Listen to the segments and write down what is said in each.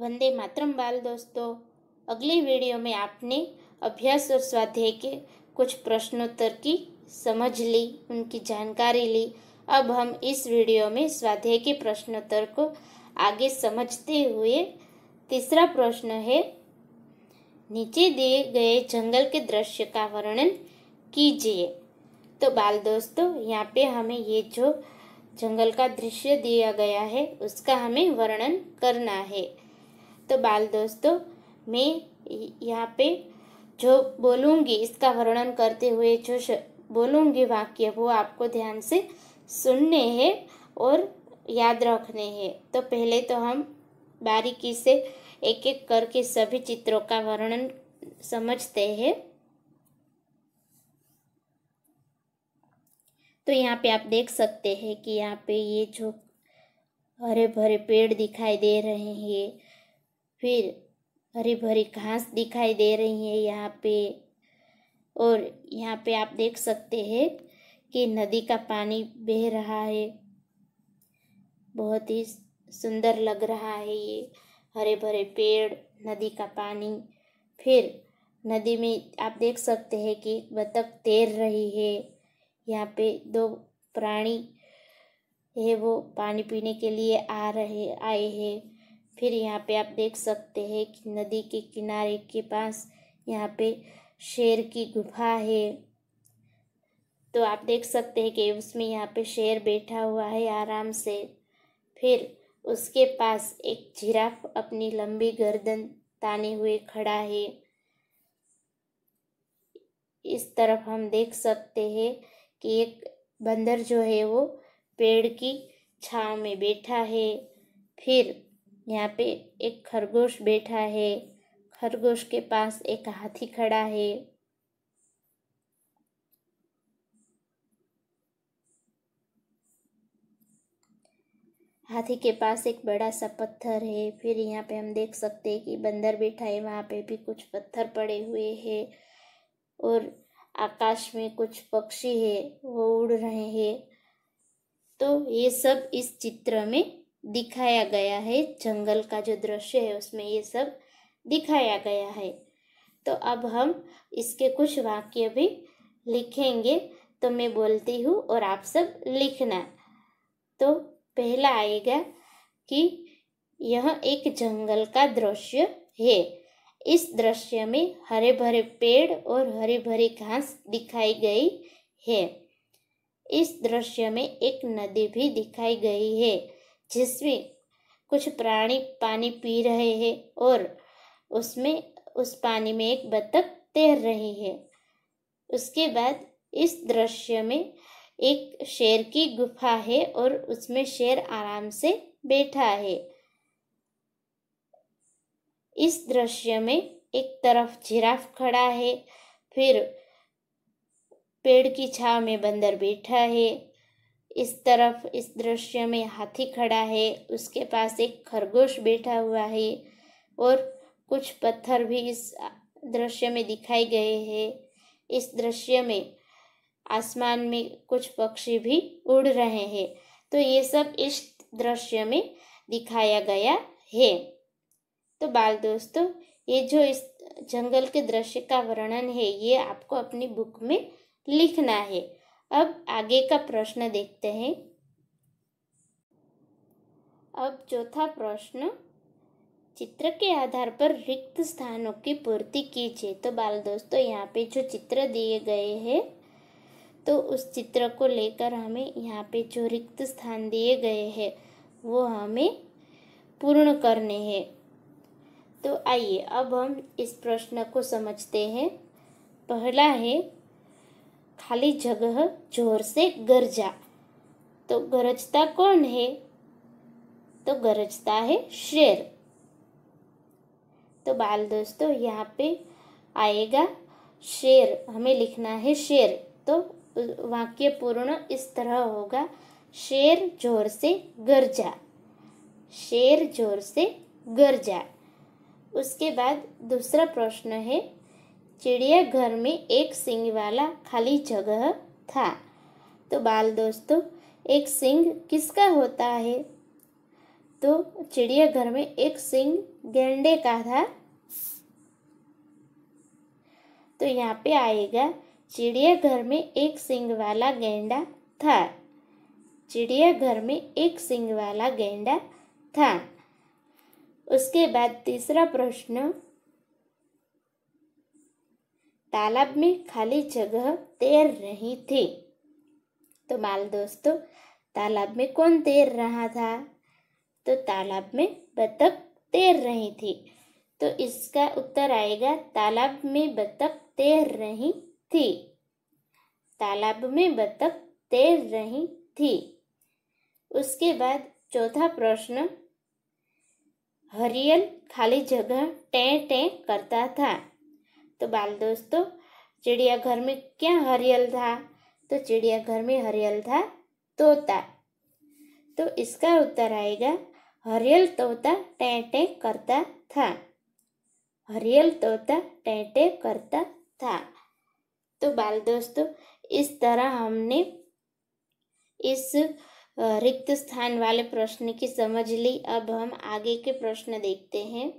वंदे मातरम बाल दोस्तों अगले वीडियो में आपने अभ्यास और स्वाध्याय के कुछ प्रश्नोत्तर की समझ ली उनकी जानकारी ली अब हम इस वीडियो में स्वाध्याय के प्रश्नोत्तर को आगे समझते हुए तीसरा प्रश्न है नीचे दिए गए जंगल के दृश्य का वर्णन कीजिए तो बाल दोस्तों यहाँ पे हमें ये जो जंगल का दृश्य दिया गया है उसका हमें वर्णन करना है तो बाल दोस्तों मैं यहाँ पे जो बोलूँगी इसका वर्णन करते हुए जो बोलूँगी वाक्य वो आपको ध्यान से सुनने हैं और याद रखने हैं तो पहले तो हम बारीकी से एक एक करके सभी चित्रों का वर्णन समझते हैं तो यहाँ पे आप देख सकते हैं कि यहाँ पे ये जो हरे भरे पेड़ दिखाई दे रहे हैं फिर हरी भरी घास दिखाई दे रही है यहाँ पे और यहाँ पे आप देख सकते हैं कि नदी का पानी बह रहा है बहुत ही सुंदर लग रहा है ये हरे भरे पेड़ नदी का पानी फिर नदी में आप देख सकते हैं कि बतख तैर रही है यहाँ पे दो प्राणी है वो पानी पीने के लिए आ रहे आए हैं फिर यहाँ पे आप देख सकते हैं कि नदी के किनारे के पास यहाँ पे शेर की गुफा है तो आप देख सकते हैं कि उसमें यहाँ पे शेर बैठा हुआ है आराम से फिर उसके पास एक जिराफ अपनी लंबी गर्दन ताने हुए खड़ा है इस तरफ हम देख सकते हैं कि एक बंदर जो है वो पेड़ की छाव में बैठा है फिर यहाँ पे एक खरगोश बैठा है खरगोश के पास एक हाथी खड़ा है हाथी के पास एक बड़ा सा पत्थर है फिर यहाँ पे हम देख सकते हैं कि बंदर बैठा है वहाँ पे भी कुछ पत्थर पड़े हुए हैं और आकाश में कुछ पक्षी है वो उड़ रहे हैं तो ये सब इस चित्र में दिखाया गया है जंगल का जो दृश्य है उसमें ये सब दिखाया गया है तो अब हम इसके कुछ वाक्य भी लिखेंगे तो मैं बोलती हूँ और आप सब लिखना तो पहला आएगा कि यह एक जंगल का दृश्य है इस दृश्य में हरे भरे पेड़ और हरी भरी घास दिखाई गई है इस दृश्य में एक नदी भी दिखाई गई है जिसमें कुछ प्राणी पानी पी रहे हैं और उसमें उस पानी में एक बत्तख तैर रही है उसके बाद इस दृश्य में एक शेर की गुफा है और उसमें शेर आराम से बैठा है इस दृश्य में एक तरफ जिराफ खड़ा है फिर पेड़ की छाव में बंदर बैठा है इस तरफ इस दृश्य में हाथी खड़ा है उसके पास एक खरगोश बैठा हुआ है और कुछ पत्थर भी इस दृश्य में दिखाई गए हैं इस दृश्य में आसमान में कुछ पक्षी भी उड़ रहे हैं तो ये सब इस दृश्य में दिखाया गया है तो बाल दोस्तों ये जो इस जंगल के दृश्य का वर्णन है ये आपको अपनी बुक में लिखना है अब आगे का प्रश्न देखते हैं अब चौथा प्रश्न चित्र के आधार पर रिक्त स्थानों की पूर्ति कीजिए तो बाल दोस्तों यहाँ पे जो चित्र दिए गए हैं तो उस चित्र को लेकर हमें यहाँ पे जो रिक्त स्थान दिए गए हैं वो हमें पूर्ण करने हैं तो आइए अब हम इस प्रश्न को समझते हैं पहला है खाली जगह जोर से गरजा तो गरजता कौन है तो गरजता है शेर तो बाल दोस्तों यहाँ पे आएगा शेर हमें लिखना है शेर तो वाक्य पूर्ण इस तरह होगा शेर जोर से गरजा शेर जोर से गरजा उसके बाद दूसरा प्रश्न है चिड़ियाघर में एक सिंग वाला खाली जगह था तो बाल दोस्तों एक सिंग किसका होता है तो चिड़ियाघर में एक सिंग गेंडे का था तो यहाँ पे आएगा चिड़ियाघर में एक सिंग वाला गेंडा था चिड़ियाघर में एक सिंग वाला गेंडा था उसके बाद तीसरा प्रश्न तालाब में खाली जगह तैर रही थी तो माल दोस्तों तालाब में कौन तैर रहा था तो तालाब में बतख तैर रही थी तो इसका उत्तर आएगा तालाब में बतख तैर रही थी तालाब में बतख तैर रही थी उसके बाद चौथा प्रश्न हरियल खाली जगह टें टें करता था तो बाल दोस्तों चिड़ियाघर में क्या हरियल था तो चिड़ियाघर में हरियल था तोता तो इसका उत्तर आएगा हरियल तोता टें टे करता था हरियल तोता टें टे करता था तो बाल दोस्तों इस तरह हमने इस रिक्त स्थान वाले प्रश्न की समझ ली अब हम आगे के प्रश्न देखते हैं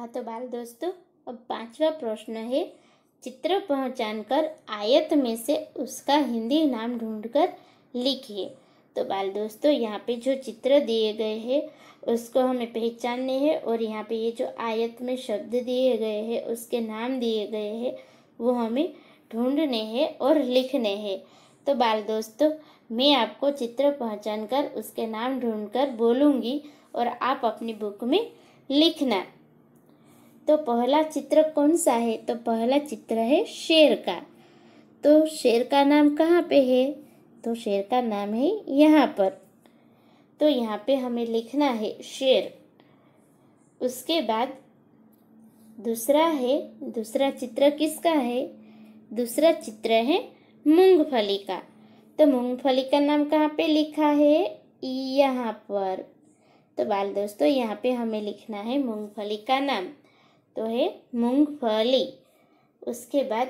हाँ तो बाल दोस्तों अब पांचवा प्रश्न है चित्र पहचानकर आयत में से उसका हिंदी नाम ढूंढकर लिखिए तो बाल दोस्तों यहाँ पे जो चित्र दिए गए हैं उसको हमें पहचानने हैं और यहाँ पे ये जो आयत में शब्द दिए गए हैं उसके नाम दिए गए हैं वो हमें ढूंढने हैं और लिखने हैं तो बाल दोस्तों मैं आपको चित्र पहचान कर उसके नाम ढूंढकर कर बोलूँगी और आप अपनी बुक में लिखना तो पहला चित्र कौन सा है तो पहला चित्र है शेर का तो शेर का नाम कहाँ पे है तो शेर का नाम है यहाँ पर तो यहाँ पे हमें लिखना है शेर उसके बाद दूसरा है दूसरा चित्र किसका है दूसरा चित्र है मूंगफली का तो मूंगफली का नाम कहाँ पे लिखा है यहाँ पर तो बाल दोस्तों यहाँ पे हमें लिखना है मूंगफली का नाम तो है मूंगफली उसके बाद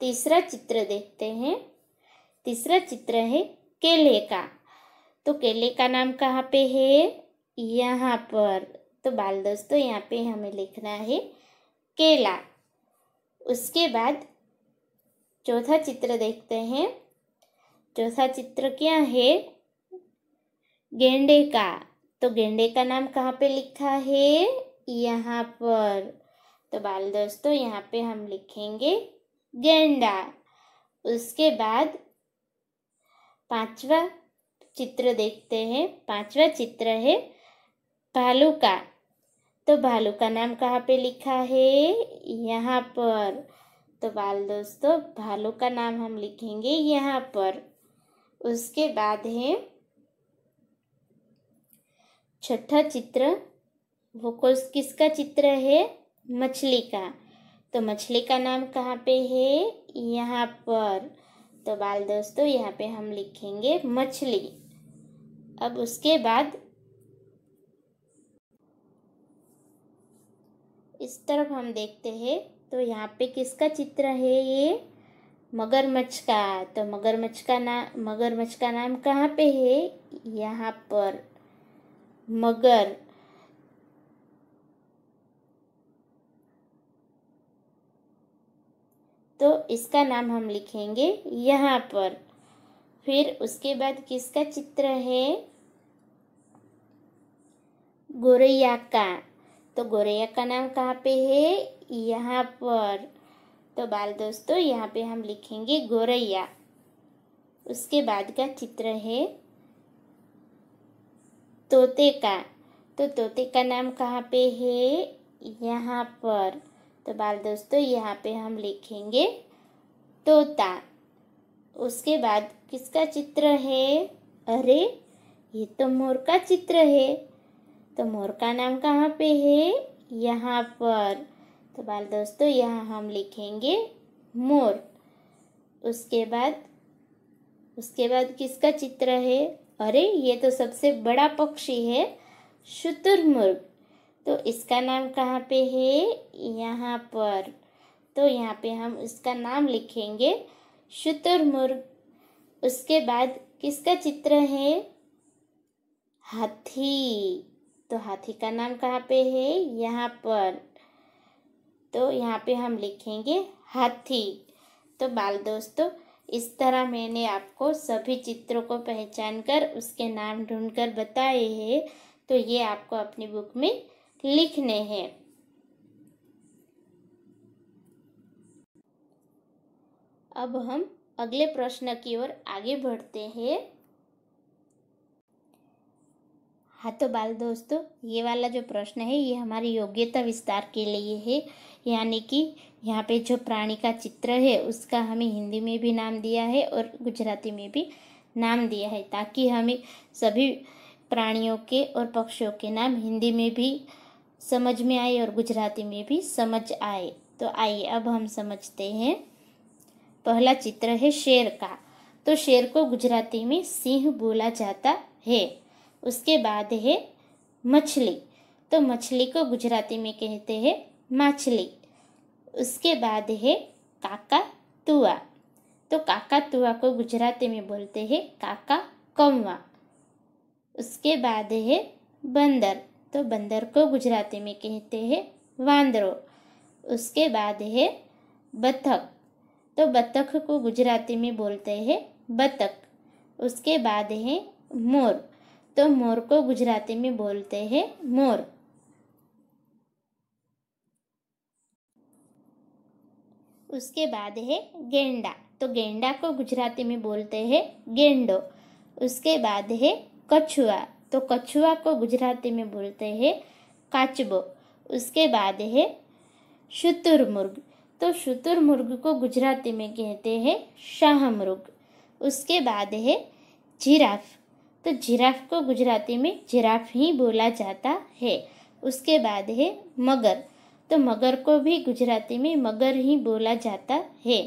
तीसरा चित्र देखते हैं तीसरा चित्र है केले का तो केले का नाम कहाँ पे है यहाँ पर तो बाल दोस्तों यहाँ पे हमें लिखना है केला उसके बाद चौथा चित्र देखते हैं चौथा चित्र क्या है गेंडे का तो गेंडे का नाम कहाँ पे लिखा है यहाँ पर तो बाल दोस्तों यहाँ पे हम लिखेंगे गेंडा उसके बाद पांचवा चित्र देखते हैं पांचवा चित्र है भालू का तो भालू का नाम कहाँ पे लिखा है यहाँ पर तो बाल दोस्तों भालू का नाम हम लिखेंगे यहाँ पर उसके बाद है छठा चित्र वो किसका चित्र है मछली का तो मछली का नाम कहाँ पे है यहाँ पर तो बाल दोस्तों यहाँ पे हम लिखेंगे मछली अब उसके बाद इस तरफ हम देखते हैं तो यहाँ पे किसका चित्र है ये मगरमच्छ का तो मगरमच्छ का नाम मगरमच्छ का नाम कहाँ पे है यहाँ पर मगर तो इसका नाम हम लिखेंगे यहाँ पर फिर उसके बाद किसका चित्र है गोरैया का तो गोरैया का नाम कहाँ पे है यहाँ पर तो बाल दोस्तों यहाँ पे हम लिखेंगे गोरैया उसके बाद का चित्र है तोते का तो तोते का नाम कहाँ पे है यहाँ पर तो बाल दोस्तों यहाँ पे हम लिखेंगे तोता उसके बाद किसका चित्र है अरे ये तो मोर का चित्र है तो मोर का नाम कहाँ पे है यहाँ पर तो बाल दोस्तों यहाँ हम लिखेंगे मोर उसके बाद उसके बाद किसका चित्र है अरे ये तो सबसे बड़ा पक्षी है शुतुरमुर्ग तो इसका नाम कहाँ पे है यहाँ पर तो यहाँ पे हम उसका नाम लिखेंगे शुतुरमुर्ग उसके बाद किसका चित्र है हाथी तो हाथी का नाम कहाँ पे है यहाँ पर तो यहाँ पे हम लिखेंगे हाथी तो बाल दोस्तों इस तरह मैंने आपको सभी चित्रों को पहचान कर उसके नाम ढूंढकर बताए हैं तो ये आपको अपनी बुक में लिखने हैं अब हम अगले प्रश्न की ओर आगे बढ़ते हैं हाँ तो बाल दोस्तों ये वाला जो प्रश्न है ये हमारी योग्यता विस्तार के लिए है यानी कि यहाँ पे जो प्राणी का चित्र है उसका हमें हिंदी में भी नाम दिया है और गुजराती में भी नाम दिया है ताकि हमें सभी प्राणियों के और पक्षियों के नाम हिंदी में भी समझ में आए और गुजराती में भी समझ आए तो आइए अब हम समझते हैं पहला चित्र है शेर का तो शेर को गुजराती में सिंह बोला जाता है उसके बाद है मछली तो मछली को गुजराती में कहते हैं माछली उसके बाद है काकातुआ तो काकातुआ को गुजराती में बोलते हैं काका कौवा उसके बाद है बंदर तो बंदर को गुजराती में कहते हैं वांदरो उसके बाद है बत्तख तो बत्तख को गुजराती में बोलते हैं बत्तख उसके बाद है मोर तो मोर को गुजराती में बोलते हैं मोर उसके बाद है गेंडा तो गेंडा को गुजराती में बोलते हैं गेंडो उसके बाद है कछुआ तो कछुआ को गुजराती में बोलते हैं काचबो उसके बाद है शुतुरमुर्ग तो शुतुरमुर्ग को गुजराती में कहते हैं शाहमुर्ग उसके बाद है जिराफ तो जिराफ को गुजराती में जिराफ ही बोला जाता है उसके बाद है मगर तो मगर को भी गुजराती में मगर ही बोला जाता है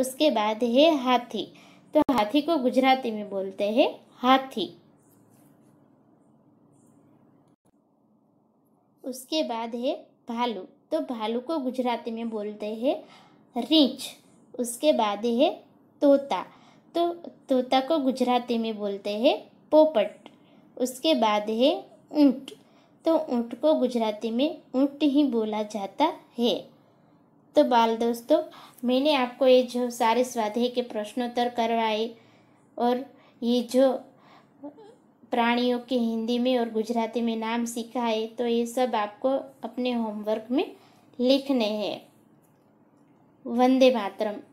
उसके बाद है हाथी तो हाथी को गुजराती में बोलते हैं हाथी उसके बाद है भालू तो भालू को गुजराती में बोलते हैं रीछ उसके बाद है तोता तो तोता को गुजराती में बोलते हैं पोपट उसके बाद है ऊँट तो ऊँट को गुजराती में ऊँट ही बोला जाता है तो बाल दोस्तों मैंने आपको ये जो सारे स्वाध्याय के प्रश्नोत्तर करवाए और ये जो प्राणियों के हिंदी में और गुजराती में नाम सिखाए तो ये सब आपको अपने होमवर्क में लिखने हैं वंदे मातरम